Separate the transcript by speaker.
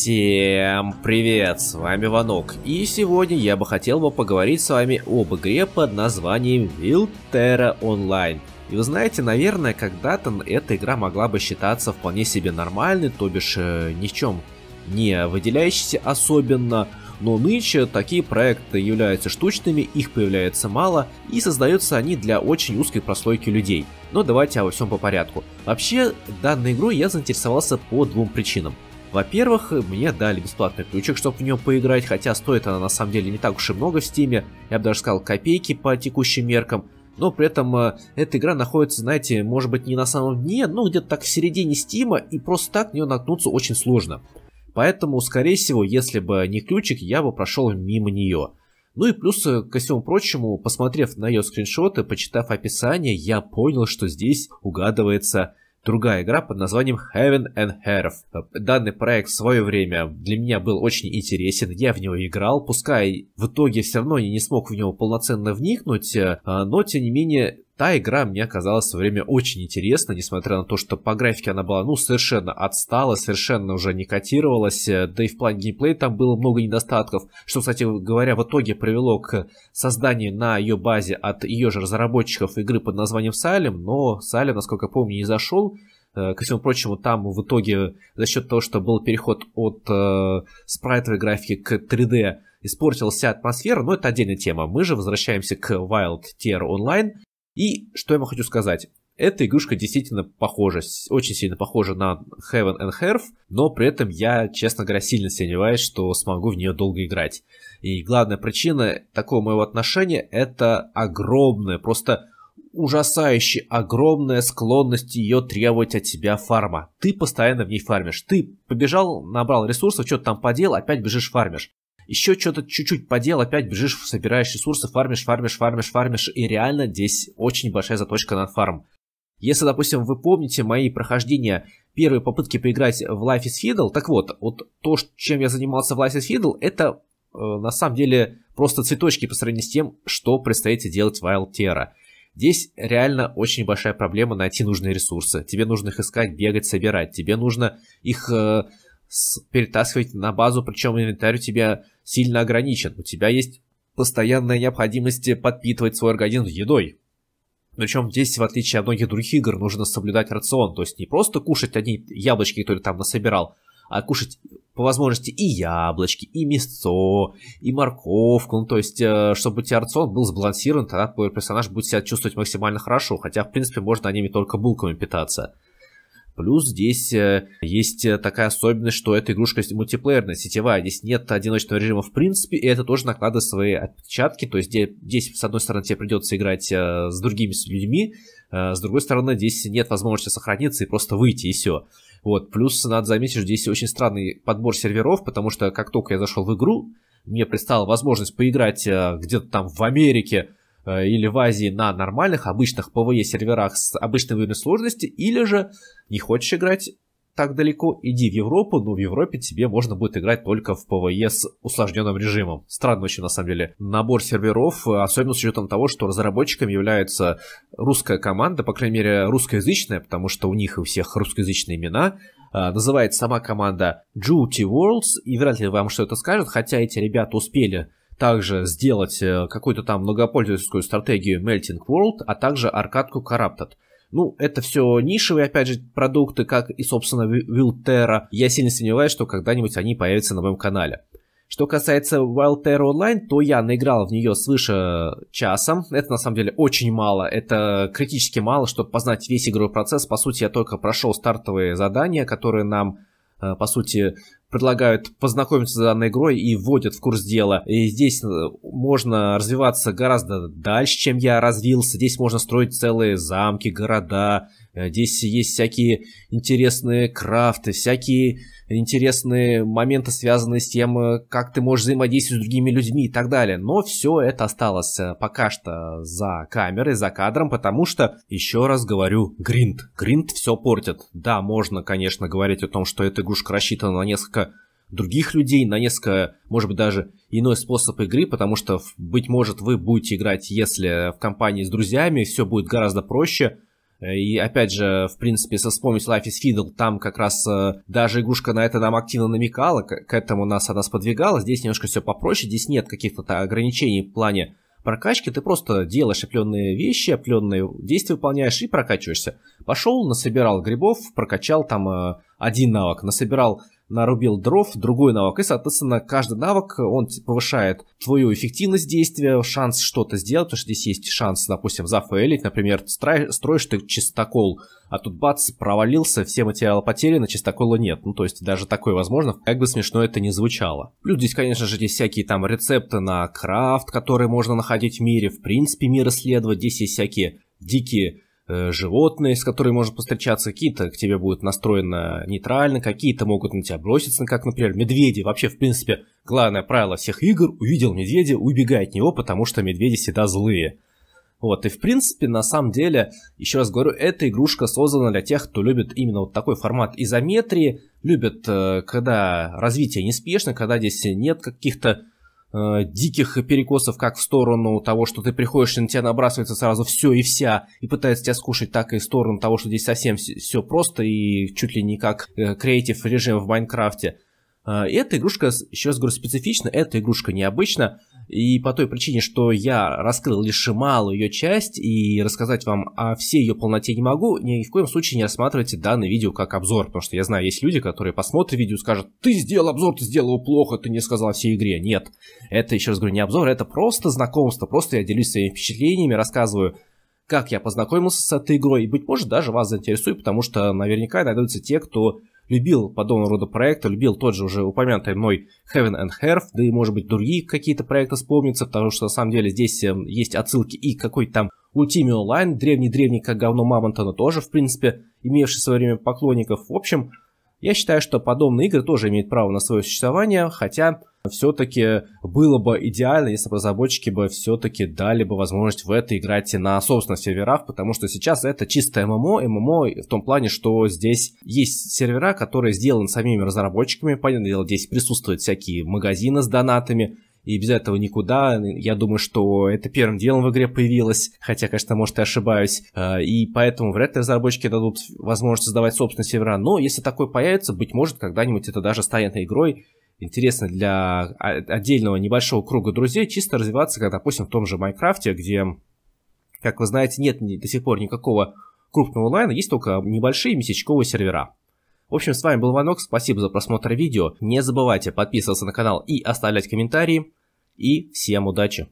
Speaker 1: Всем привет, с вами Ванок, и сегодня я бы хотел бы поговорить с вами об игре под названием Вилтера Online. И вы знаете, наверное, когда-то эта игра могла бы считаться вполне себе нормальной, то бишь э, ни не выделяющейся особенно, но нынче такие проекты являются штучными, их появляется мало, и создаются они для очень узкой прослойки людей. Но давайте обо всем по порядку. Вообще, данной игрой я заинтересовался по двум причинам. Во-первых, мне дали бесплатный ключик, чтобы в нее поиграть, хотя стоит она на самом деле не так уж и много в стиме, я бы даже сказал копейки по текущим меркам, но при этом э, эта игра находится, знаете, может быть не на самом дне, но где-то так в середине стима, и просто так в нее наткнуться очень сложно. Поэтому, скорее всего, если бы не ключик, я бы прошел мимо нее. Ну и плюс, э, ко всему прочему, посмотрев на ее скриншоты, почитав описание, я понял, что здесь угадывается другая игра под названием Heaven and Earth. Данный проект в свое время для меня был очень интересен, я в него играл, пускай в итоге все равно я не смог в него полноценно вникнуть, э, но тем не менее Та игра мне оказалась во время очень интересна, несмотря на то, что по графике она была, ну, совершенно отстала, совершенно уже не котировалась, э, да и в плане геймплея там было много недостатков, что, кстати говоря, в итоге привело к созданию на ее базе от ее же разработчиков игры под названием Салем, но Салем, насколько я помню, не зашел, э, Ко всему прочему, там в итоге за счет того, что был переход от э, спрайтовой графики к 3D, испортилась вся атмосфера, но это отдельная тема. Мы же возвращаемся к Wild Tier Online, и что я вам хочу сказать? Эта игрушка действительно похожа, очень сильно похожа на Heaven and Hearth, но при этом я, честно говоря, сильно сомневаюсь, что смогу в нее долго играть. И главная причина такого моего отношения — это огромная, просто ужасающая огромная склонность ее требовать от тебя фарма. Ты постоянно в ней фармишь. Ты побежал, набрал ресурсов, что-то там подел, опять бежишь фармишь еще что-то чуть-чуть подел, опять бежишь, собираешь ресурсы, фармишь, фармишь, фармишь, фармишь, и реально здесь очень большая заточка на фарм. Если, допустим, вы помните мои прохождения первой попытки поиграть в Life is Fiddle, так вот, вот то, чем я занимался в Life is Fiddle, это э, на самом деле просто цветочки по сравнению с тем, что предстоит делать в Wild Terra. Здесь реально очень большая проблема найти нужные ресурсы. Тебе нужно их искать, бегать, собирать. Тебе нужно их э, перетаскивать на базу, причем инвентарь у тебя сильно ограничен. У тебя есть постоянная необходимость подпитывать свой организм едой. Причем здесь, в отличие от многих других игр, нужно соблюдать рацион. То есть не просто кушать одни яблочки, которые там насобирал, а кушать по возможности и яблочки, и мясо, и морковку. Ну, то есть, э, чтобы у тебя рацион был сбалансирован, тогда твой персонаж будет себя чувствовать максимально хорошо. Хотя, в принципе, можно ними только булками питаться. Плюс здесь э, есть э, такая особенность, что эта игрушка мультиплеерная, сетевая. Здесь нет одиночного режима в принципе, и это тоже накладывает свои отпечатки. То есть здесь, с одной стороны, тебе придется играть э, с другими людьми, с другой стороны, здесь нет возможности сохраниться и просто выйти, и все. Вот. Плюс, надо заметить, что здесь очень странный подбор серверов, потому что как только я зашел в игру, мне предстала возможность поиграть где-то там в Америке, Э, или в Азии на нормальных, обычных PvE серверах с обычной уровнем сложности, или же не хочешь играть так далеко, иди в Европу, но в Европе тебе можно будет играть только в PvE с усложненным режимом. Странно очень, на самом деле, набор серверов, особенно с учетом того, что разработчиками является русская команда, по крайней мере, русскоязычная, потому что у них и у всех русскоязычные имена, э, называет сама команда Duty Worlds, и вряд ли вам что это скажет, хотя эти ребята успели также сделать э, какую-то там многопользовательскую стратегию Melting World, а также аркадку Corrupted. Ну, это все нишевые, опять же, продукты, как и, собственно, Wilterra. Я сильно сомневаюсь, что когда-нибудь они появятся на моем канале. Что касается Wildterra Online, то я наиграл в нее свыше часа. Это на самом деле очень мало. Это критически мало, чтобы познать весь игровой процесс. По сути, я только прошел стартовые задания, которые нам, э, по сути, предлагают познакомиться с данной игрой и вводят в курс дела. И здесь э, можно развиваться гораздо дальше, чем я развился. Здесь можно строить целые замки, города, Э, здесь есть всякие интересные крафты, всякие интересные моменты, связанные с тем, э, как ты можешь взаимодействовать с другими людьми и так далее. Но все это осталось э, пока что за камерой, за кадром, потому что, еще раз говорю, гринд. Гринд все портит. Да, можно, конечно, говорить о том, что эта игрушка рассчитана на несколько других людей, на несколько, может быть, даже иной способ игры, потому что, быть может, вы будете играть, если в компании с друзьями, все будет гораздо проще, и опять же, в принципе, со вспомнить Life is Fiddle, там как раз э, даже игрушка на это нам активно намекала, к этому нас она сподвигала. Здесь немножко все попроще, здесь нет каких-то ограничений в плане прокачки, ты просто делаешь определенные вещи, определенные действия выполняешь и прокачиваешься. Пошел, насобирал грибов, прокачал там э, один навык, насобирал нарубил дров, другой навык. И, соответственно, каждый навык, он повышает твою эффективность действия, шанс что-то сделать, потому что здесь есть шанс, допустим, зафейлить. Например, строишь ты чистокол, а тут бац, провалился, все материалы потеряны, чистокола нет. Ну, то есть даже такое возможно, как бы смешно это не звучало. Плюс здесь, конечно же, есть всякие там рецепты на крафт, которые можно находить в мире, в принципе, мир исследовать. Здесь есть всякие дикие Э, животные, с которыми можно постречаться, какие-то к тебе будут настроены нейтрально, какие-то могут на тебя броситься, как, например, медведи. Вообще, в принципе, главное правило всех игр – увидел медведя, убегай от него, потому что медведи всегда злые. Вот, и в принципе, на самом деле, еще раз говорю, эта игрушка создана для тех, кто любит именно вот такой формат изометрии, любит, э, когда развитие неспешно, когда здесь нет каких-то Э, диких перекосов как в сторону того, что ты приходишь и на тебя набрасывается сразу все и вся и пытается тебя скушать, так и в сторону того, что здесь совсем все просто и чуть ли не как э, креатив режим в Майнкрафте. Э, эта игрушка, еще раз говорю, специфична, эта игрушка необычна, и по той причине, что я раскрыл лишь малую ее часть и рассказать вам о всей ее полноте не могу, ни в коем случае не рассматривайте данное видео как обзор, потому что я знаю, есть люди, которые посмотрят видео и скажут, ты сделал обзор, ты сделал его плохо, ты не сказал о всей игре. Нет, это, еще раз говорю, не обзор, это просто знакомство, просто я делюсь своими впечатлениями, рассказываю, как я познакомился с этой игрой, и, быть может, даже вас заинтересует, потому что наверняка найдутся те, кто любил подобного рода проекты, любил тот же уже упомянутый мной Heaven and Earth, да и, может быть, другие какие-то проекты вспомнятся, потому что, на самом деле, здесь эм, есть отсылки и какой-то там Ultimate Online, древний-древний, как говно Мамонтона, тоже, в принципе, имевший в свое время поклонников. В общем, я считаю, что подобные игры тоже имеют право на свое существование, хотя все-таки было бы идеально, если бы разработчики бы все-таки дали бы возможность в это играть и на собственных серверах, потому что сейчас это чистое ММО, ММО в том плане, что здесь есть сервера, которые сделаны самими разработчиками, понятное дело, здесь присутствуют всякие магазины с донатами, и без этого никуда. Я думаю, что это первым делом в игре появилось, хотя, конечно, может, и ошибаюсь. А, и поэтому вряд ли разработчики дадут возможность создавать собственные сервера. Но если такой появится, быть может, когда-нибудь это даже станет игрой, интересно для а, отдельного небольшого круга друзей чисто развиваться, как, допустим, в том же Майнкрафте, где, как вы знаете, нет до сих пор никакого крупного онлайна, есть только небольшие месячковые сервера. В общем, с вами был Ванок, спасибо за просмотр видео. Не забывайте подписываться на канал и оставлять комментарии. И всем удачи!